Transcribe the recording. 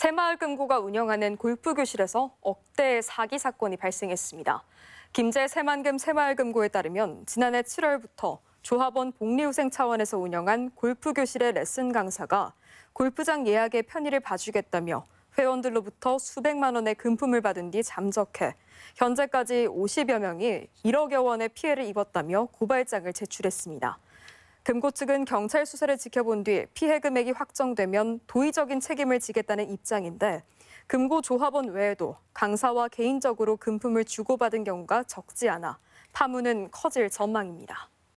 새마을금고가 운영하는 골프교실에서 억대의 사기 사건이 발생했습니다. 김제 새만금 새마을금고에 따르면 지난해 7월부터 조합원 복리후생 차원에서 운영한 골프교실의 레슨 강사가 골프장 예약의 편의를 봐주겠다며 회원들로부터 수백만 원의 금품을 받은 뒤 잠적해 현재까지 50여 명이 1억여 원의 피해를 입었다며 고발장을 제출했습니다. 금고 측은 경찰 수사를 지켜본 뒤 피해 금액이 확정되면 도의적인 책임을 지겠다는 입장인데 금고 조합원 외에도 강사와 개인적으로 금품을 주고받은 경우가 적지 않아 파문은 커질 전망입니다.